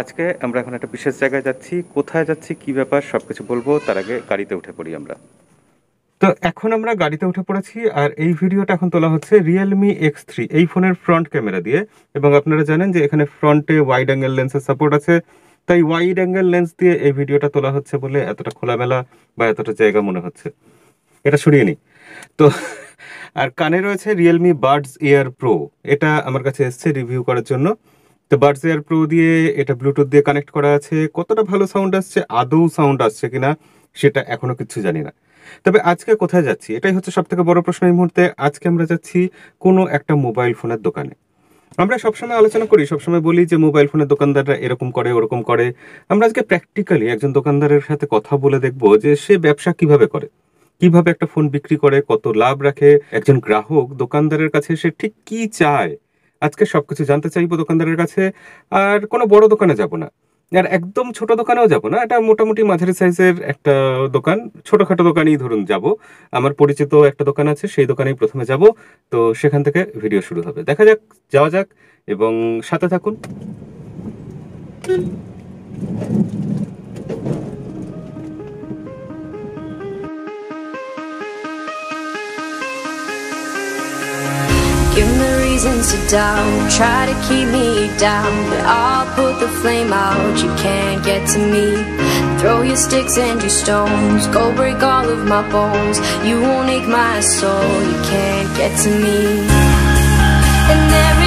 আজকে আমরা এখন একটা বিশেষ জায়গায় যাচ্ছি কোথায় যাচ্ছি কি ব্যাপার সব কিছু বলবো তার আগে গাড়িতে উঠে পড়ি আমরা তো এখন আমরা গাড়িতে উঠে পড়েছি আর এই ভিডিওটা এখন তোলা হচ্ছে রিয়েলমি এক্স থ্রি এই ফোনের ফ্রন্ট ক্যামেরা দিয়ে এবং আপনারা জানেন যে এখানে ফ্রন্টে ওয়াইড অ্যাঙ্গেল লেন্সের সাপোর্ট আছে তাই ওয়াইড অ্যাঙ্গেল লেন্স দিয়ে এই ভিডিওটা তোলা হচ্ছে বলে এতটা খোলামেলা বা এতটা জায়গা মনে হচ্ছে এটা সরিয়ে নিই তো আর কানে রয়েছে রিয়েলমি বার্ডস এয়ার প্রো এটা আমার কাছে এসছে রিভিউ করার জন্য তো বাডস এয়ার প্রো দিয়ে এটা ব্লুটুথ দিয়ে কানেক্ট করা আছে কতটা ভালো সাউন্ড আসছে আদৌ সাউন্ড আসছে কিনা সেটা এখনও কিছু জানি না তবে আজকে কোথায় যাচ্ছি এটাই হচ্ছে সব থেকে বড় প্রশ্ন এই মুহূর্তে আজকে আমরা যাচ্ছি কোনো একটা মোবাইল ফোনের দোকানে আমরা সবসময় আলোচনা করি সবসময় বলি যে মোবাইল ফোনের দোকানদাররা এরকম করে ওরকম করে আমরা আজকে প্র্যাকটিক্যালি একজন দোকানদারের সাথে কথা বলে দেখব যে সে ব্যবসা কিভাবে করে কিভাবে একটা ফোন বিক্রি করে কত লাভ রাখে একজন গ্রাহক দোকানদারের কাছে সে ঠিক কি চায় আজকে সব কিছু জানতে চাইবো দোকানদারের কাছে আর কোনো বড় দোকানে যাব না আর একদম ছোট দোকানেও যাব না এটা মোটামুটি মাঝারি সাইজের একটা দোকান ছোটোখাটো দোকানেই ধরুন যাব আমার পরিচিত একটা দোকান আছে সেই দোকানেই প্রথমে যাব তো সেখান থেকে ভিডিও শুরু হবে দেখা যাক যাওয়া যাক এবং সাথে থাকুন reasons to doubt Try to keep me down But I'll put the flame out You can't get to me Throw your sticks and your stones Go break all of my bones You won't ache my soul You can't get to me And every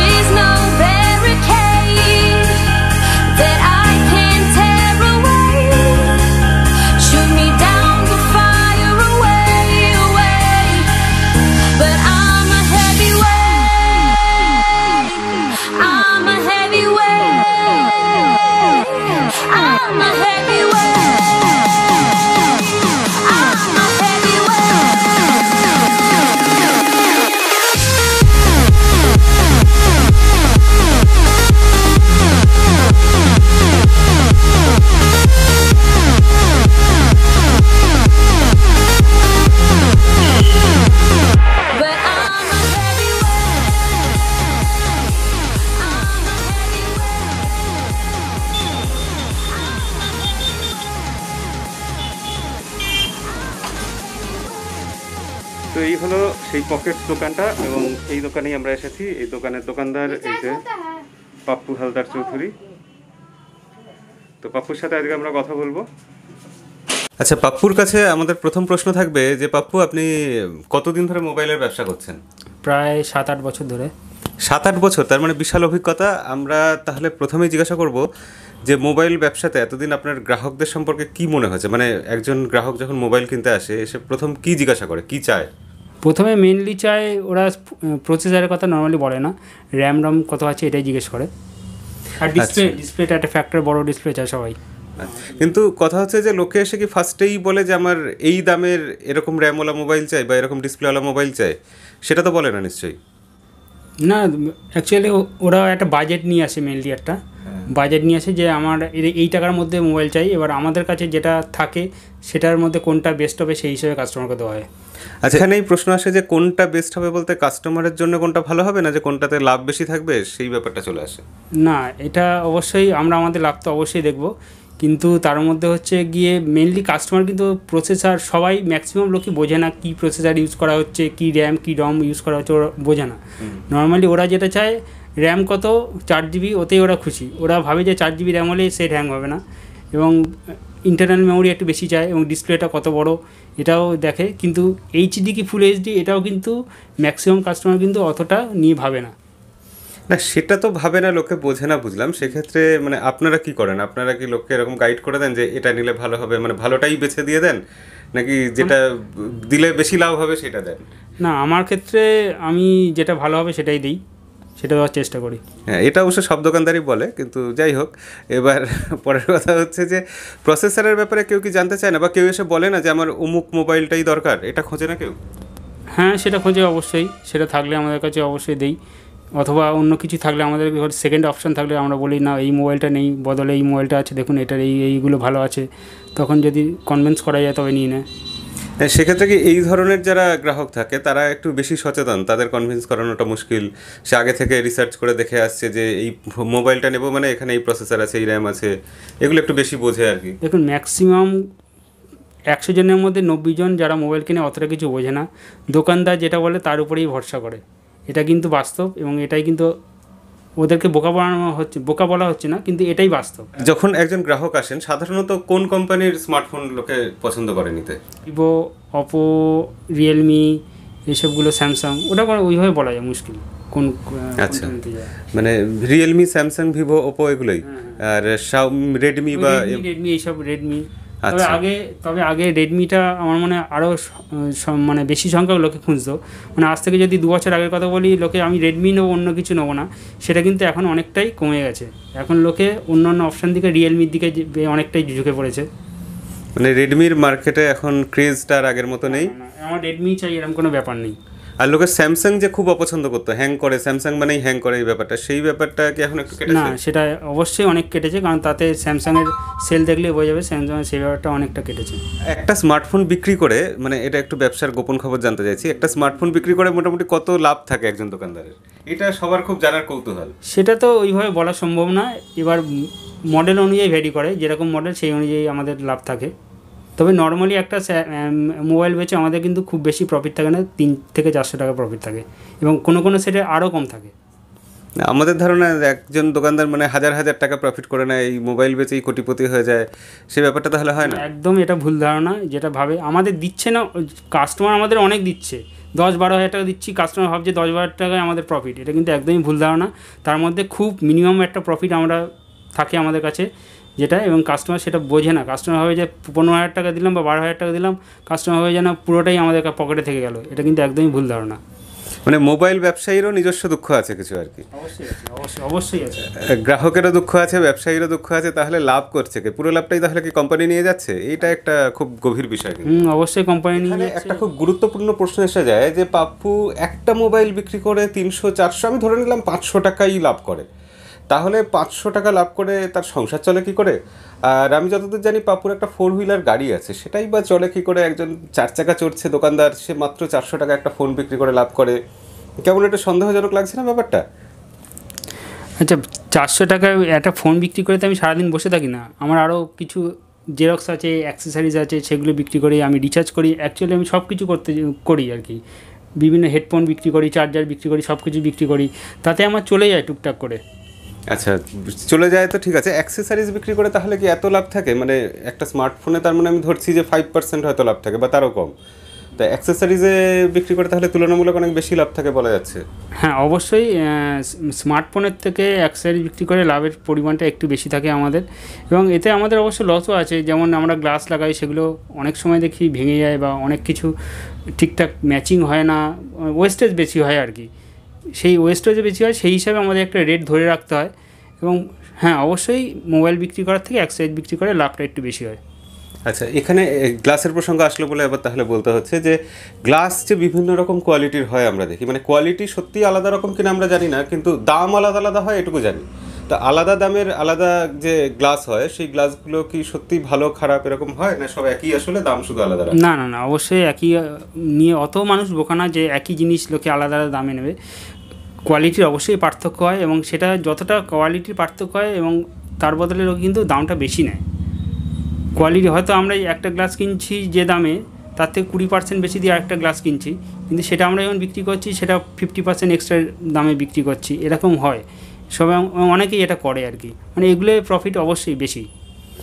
তো এই হলো সেই pocket দোকানটা এবং এই দোকানেই আমরা এসেছি এই দোকানের দোকানদার এই যে পাপ্পু হালদার চৌধুরী তো পাপ্পুর সাথে আজকে আমরা কথা বলবো আচ্ছা পাপ্পুর কাছে আমাদের প্রথম প্রশ্ন থাকবে যে পাপ্পু আপনি কতদিন ধরে মোবাইলের ব্যবসা করছেন প্রায় সাত আট বছর ধরে সাত আট বছর তার মানে বিশাল অভিজ্ঞতা আমরা তাহলে প্রথমেই জিজ্ঞাসা করব যে মোবাইল ব্যবসাতে এতদিন আপনার গ্রাহকদের সম্পর্কে কি মনে হয়েছে মানে একজন গ্রাহক যখন মোবাইল কিনতে আসে সে প্রথম কি জিজ্ঞাসা করে কি চায় প্রথমে মেনলি চায় ওরা প্রসেসারের কথা নর্মালি বলে না র্যাম রম কত আছে এটাই জিজ্ঞেস করে আর ডিসপ্লে আচ্ছা। ডিসপ্লেটা একটা ফ্যাক্টর বড় ডিসপ্লে চায় সবাই কিন্তু কথা হচ্ছে যে লোকে এসে কি ফার্স্টেই বলে যে আমার এই দামের এরকম র্যামওয়ালা মোবাইল চাই বা এরকম ডিসপ্লেওয়ালা মোবাইল চাই সেটা তো বলে না নিশ্চয়ই না অ্যাকচুয়ালি ওরা একটা বাজেট নিয়ে আসে মেনলি একটা বাজেট হ্যাঁ। নিয়ে আসে যে আমার এই টাকার মধ্যে মোবাইল চাই এবার আমাদের কাছে যেটা থাকে সেটার মধ্যে কোনটা বেস্ট হবে সেই হিসেবে কাস্টমারকে দেওয়া হয় আচ্ছা এখানেই প্রশ্ন আসে যে কোনটা বেস্ট হবে বলতে কাস্টমারের জন্য কোনটা ভালো হবে না যে কোনটাতে লাভ বেশি থাকবে সেই ব্যাপারটা চলে আসে না এটা অবশ্যই আমরা আমাদের লাভ তো অবশ্যই দেখব কিন্তু তার মধ্যে হচ্ছে গিয়ে মেনলি কাস্টমার কিন্তু প্রসেসার সবাই ম্যাক্সিমাম লোকই বোঝে না কী প্রসেসার ইউজ করা হচ্ছে কী র্যাম কী রম ইউজ করা হচ্ছে ওরা বোঝে না নর্মালি ওরা যেটা চায় র্যাম কত চার জিবি ওতেই ওরা খুশি ওরা ভাবে যে চার জিবি র্যাম হলে সে হ্যাং হবে না এবং ইন্টারনাল মেমোরি একটু বেশি যায় এবং ডিসপ্লেটা কত বড় এটাও দেখে কিন্তু এইচডি কি ফুল এইচডি এটাও কিন্তু ম্যাক্সিমাম কাস্টমার কিন্তু অতটা নিয়ে ভাবে না না সেটা তো ভাবে না লোকে বোঝে না বুঝলাম সেক্ষেত্রে মানে আপনারা কি করেন আপনারা কি লোককে এরকম গাইড করে দেন যে এটা নিলে ভালো হবে মানে ভালোটাই বেছে দিয়ে দেন নাকি যেটা দিলে বেশি লাভ হবে সেটা দেন না আমার ক্ষেত্রে আমি যেটা ভালো হবে সেটাই দিই সেটা দেওয়ার চেষ্টা করি হ্যাঁ এটা অবশ্য সব দোকানদারই বলে কিন্তু যাই হোক এবার পরের কথা হচ্ছে যে প্রসেসরের ব্যাপারে কেউ কি জানতে চায় না বা কেউ এসে বলে না যে আমার অমুক মোবাইলটাই দরকার এটা খোঁজে না কেউ হ্যাঁ সেটা খোঁজে অবশ্যই সেটা থাকলে আমাদের কাছে অবশ্যই দেই অথবা অন্য কিছু থাকলে আমাদের সেকেন্ড অপশান থাকলে আমরা বলি না এই মোবাইলটা নেই বদলে এই মোবাইলটা আছে দেখুন এটার এই এইগুলো ভালো আছে তখন যদি কনভিন্স করা যায় তবে নিয়ে নেয় হ্যাঁ, সেক্ষেত্রে কি এই ধরনের যারা গ্রাহক থাকে তারা একটু বেশি সচেতন তাদের কনভিন্স করানোটা মুশকিল সে আগে থেকে রিসার্চ করে দেখে আসছে যে এই মোবাইলটা নেব মানে এখানে এই প্রসেসর আছে এই র্যাম আছে এগুলো একটু বেশি বোঝে আর কি দেখুন ম্যাক্সিমাম একশো জনের মধ্যে নব্বই জন যারা মোবাইল কিনে অতটা কিছু বোঝে না দোকানদার যেটা বলে তার উপরেই ভরসা করে এটা কিন্তু বাস্তব এবং এটাই কিন্তু ওদেরকে বোকা বানানো হচ্ছে বোকা বলা হচ্ছে না কিন্তু এটাই বাস্তব যখন একজন গ্রাহক আসেন সাধারণত কোন কোম্পানির স্মার্টফোন লোকে পছন্দ করে নিতে ভিভো অপো রিয়েলমি এসবগুলো স্যামসাং ওটা ওইভাবে বলা যায় মুশকিল কোন আচ্ছা মানে রিয়েলমি স্যামসাং ভিভো ওপো এগুলোই হ্যাঁ, হ্যাঁ। আর রেডমি বা রেডমি এইসব রেডমি তবে আচ্ছা। আগে তবে আগে রেডমিটা আমার মনে আরও মানে বেশি সংখ্যক লোকে খুঁজতো মানে আজ থেকে যদি দু বছর আগের কথা বলি লোকে আমি রেডমি নেবো অন্য কিছু নেবো না সেটা কিন্তু এখন অনেকটাই কমে গেছে এখন লোকে অন্যান্য অপশান দিকে রিয়েলমির দিকে অনেকটাই ঝুঁকে পড়েছে মানে রেডমির মার্কেটে এখন ক্রেজটা আর আগের মতো নেই আমার রেডমি চাই এরকম কোনো ব্যাপার নেই আর লোকে স্যামসাং যে খুব অপছন্দ করতো হ্যাং করে স্যামসাং মানেই হ্যাং করে এই ব্যাপারটা সেই ব্যাপারটা কি এখন একটু না সেটা অবশ্যই অনেক কেটেছে কারণ তাতে স্যামসাংয়ের সেল দেখলে বোঝা যাবে স্যামসাংয়ের সেই ব্যাপারটা অনেকটা কেটেছে একটা স্মার্টফোন বিক্রি করে মানে এটা একটু ব্যবসার গোপন খবর জানতে চাইছি একটা স্মার্টফোন বিক্রি করে মোটামুটি কত লাভ থাকে একজন দোকানদারের এটা সবার খুব জানার কৌতূহল সেটা তো ওইভাবে বলা সম্ভব না এবার মডেল অনুযায়ী ভ্যারি করে যেরকম মডেল সেই অনুযায়ী আমাদের লাভ থাকে তবে নর্মালি একটা মোবাইল বেচে আমাদের কিন্তু খুব বেশি প্রফিট থাকে না তিন থেকে চারশো টাকা প্রফিট থাকে এবং কোনো কোনো সেটে আরও কম থাকে আমাদের ধারণা একজন দোকানদার মানে হাজার হাজার টাকা প্রফিট করে না এই মোবাইল বেচেই কোটিপতি হয়ে যায় সে ব্যাপারটা তাহলে হয় না একদম এটা ভুল ধারণা যেটা ভাবে আমাদের দিচ্ছে না কাস্টমার আমাদের অনেক দিচ্ছে দশ বারো হাজার টাকা দিচ্ছি কাস্টমার ভাবছে দশ বারো টাকায় আমাদের প্রফিট এটা কিন্তু একদমই ভুল ধারণা তার মধ্যে খুব মিনিমাম একটা প্রফিট আমরা থাকে আমাদের কাছে যেটা এবং কাস্টমার সেটা বোঝে না কাস্টমার হবে যে পনেরো হাজার টাকা দিলাম বা বারো হাজার টাকা দিলাম কাস্টমার হবে যেন পুরোটাই আমাদের পকেটে থেকে গেল এটা কিন্তু একদমই ভুল ধারণা মানে মোবাইল ব্যবসায়ীরও নিজস্ব দুঃখ আছে কিছু আর কি অবশ্যই আছে গ্রাহকেরও দুঃখ আছে ব্যবসায়ীরও দুঃখ আছে তাহলে লাভ করছে কি পুরো লাভটাই তাহলে কি কোম্পানি নিয়ে যাচ্ছে এটা একটা খুব গভীর বিষয় হুম অবশ্যই কোম্পানি নিয়ে একটা খুব গুরুত্বপূর্ণ প্রশ্ন এসে যায় যে পাপ্পু একটা মোবাইল বিক্রি করে তিনশো চারশো আমি ধরে নিলাম পাঁচশো টাকাই লাভ করে তাহলে পাঁচশো টাকা লাভ করে তার সংসার চলে কি করে আর আমি যতদূর জানি পাপুর একটা ফোর হুইলার গাড়ি আছে সেটাই বা চলে কি করে একজন চার চাকা চড়ছে দোকানদার সে মাত্র চারশো টাকা একটা ফোন বিক্রি করে লাভ করে কেমন একটা সন্দেহজনক লাগছে না ব্যাপারটা আচ্ছা চারশো টাকায় একটা ফোন বিক্রি করে তো আমি সারাদিন বসে থাকি না আমার আরও কিছু জেরক্স আছে অ্যাক্সেসারিজ আছে সেগুলো বিক্রি করি আমি রিচার্জ করি অ্যাকচুয়ালি আমি সব কিছু করতে করি আর কি বিভিন্ন হেডফোন বিক্রি করি চার্জার বিক্রি করি সব কিছু বিক্রি করি তাতে আমার চলে যায় টুকটাক করে আচ্ছা চলে যায় তো ঠিক আছে অ্যাক্সেসারিজ বিক্রি করে তাহলে কি এত লাভ থাকে মানে একটা স্মার্টফোনে তার মানে আমি ধরছি যে ফাইভ পার্সেন্ট হয়তো লাভ থাকে বা তারও কম তো অ্যাক্সেসারিজে বিক্রি করে তাহলে তুলনামূলক অনেক বেশি লাভ থাকে বলা যাচ্ছে হ্যাঁ অবশ্যই স্মার্টফোনের থেকে অ্যাক্সেসারিজ বিক্রি করে লাভের পরিমাণটা একটু বেশি থাকে আমাদের এবং এতে আমাদের অবশ্য লসও আছে যেমন আমরা গ্লাস লাগাই সেগুলো অনেক সময় দেখি ভেঙে যায় বা অনেক কিছু ঠিকঠাক ম্যাচিং হয় না ওয়েস্টেজ বেশি হয় আর কি সেই যে বেশি হয় সেই হিসাবে আমাদের একটা রেট ধরে রাখতে হয় এবং হ্যাঁ অবশ্যই মোবাইল বিক্রি করার থেকে অ্যাক্সাইজ বিক্রি করে লাভটা একটু বেশি হয় আচ্ছা এখানে গ্লাসের প্রসঙ্গ আসলো বলে আবার তাহলে বলতে হচ্ছে যে গ্লাস যে বিভিন্ন রকম কোয়ালিটির হয় আমরা দেখি মানে কোয়ালিটি সত্যি আলাদা রকম কিনা আমরা জানি না কিন্তু দাম আলাদা আলাদা হয় এটুকু জানি তা আলাদা দামের আলাদা যে গ্লাস হয় সেই গ্লাসগুলো কি সত্যি ভালো খারাপ এরকম হয় না সব একই আসলে দাম শুধু আলাদা না না না অবশ্যই একই নিয়ে অত মানুষ বোকা না যে একই জিনিস লোকে আলাদা আলাদা দামে নেবে কোয়ালিটির অবশ্যই পার্থক্য হয় এবং সেটা যতটা কোয়ালিটির পার্থক্য হয় এবং তার বদলে কিন্তু দামটা বেশি নেয় কোয়ালিটি হয়তো আমরা একটা গ্লাস কিনছি যে দামে তার থেকে কুড়ি পার্সেন্ট বেশি দিয়ে আরেকটা গ্লাস কিনছি কিন্তু সেটা আমরা যখন বিক্রি করছি সেটা ফিফটি পার্সেন্ট এক্সট্রা দামে বিক্রি করছি এরকম হয় সব অনেকেই এটা করে আর কি মানে এগুলো প্রফিট অবশ্যই বেশি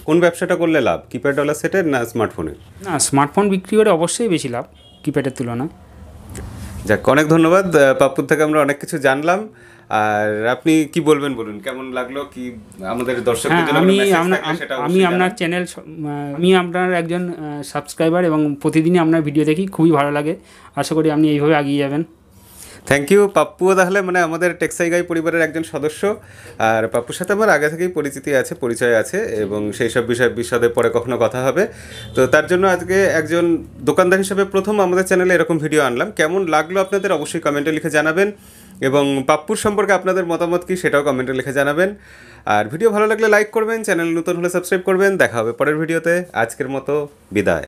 কোন ব্যবসাটা করলে লাভ কিপ্যাড ডলার সেটের না স্মার্টফোনের না স্মার্টফোন বিক্রি করে অবশ্যই বেশি লাভ কিপ্যাডের তুলনায় যাক অনেক ধন্যবাদ পাপ্পুর থেকে আমরা অনেক কিছু জানলাম আর আপনি কি বলবেন বলুন কেমন লাগলো কি আমাদের দর্শক হ্যাঁ, আমি আমি আপনার চ্যানেল আমি আপনার একজন সাবস্ক্রাইবার এবং প্রতিদিনই আপনার ভিডিও দেখি খুবই ভালো লাগে আশা করি আপনি এইভাবে এগিয়ে যাবেন থ্যাংক ইউ পাপ্পুও তাহলে মানে আমাদের টেক্সাই গাই পরিবারের একজন সদস্য আর পাপ্পুর সাথে আমার আগে থেকেই পরিচিতি আছে পরিচয় আছে এবং সেই সব বিষয় বিশদে পরে কখনো কথা হবে তো তার জন্য আজকে একজন দোকানদার হিসেবে প্রথম আমাদের চ্যানেলে এরকম ভিডিও আনলাম কেমন লাগলো আপনাদের অবশ্যই কমেন্টে লিখে জানাবেন এবং পাপ্পুর সম্পর্কে আপনাদের মতামত কী সেটাও কমেন্টে লিখে জানাবেন আর ভিডিও ভালো লাগলে লাইক করবেন চ্যানেল নতুন হলে সাবস্ক্রাইব করবেন দেখা হবে পরের ভিডিওতে আজকের মতো বিদায়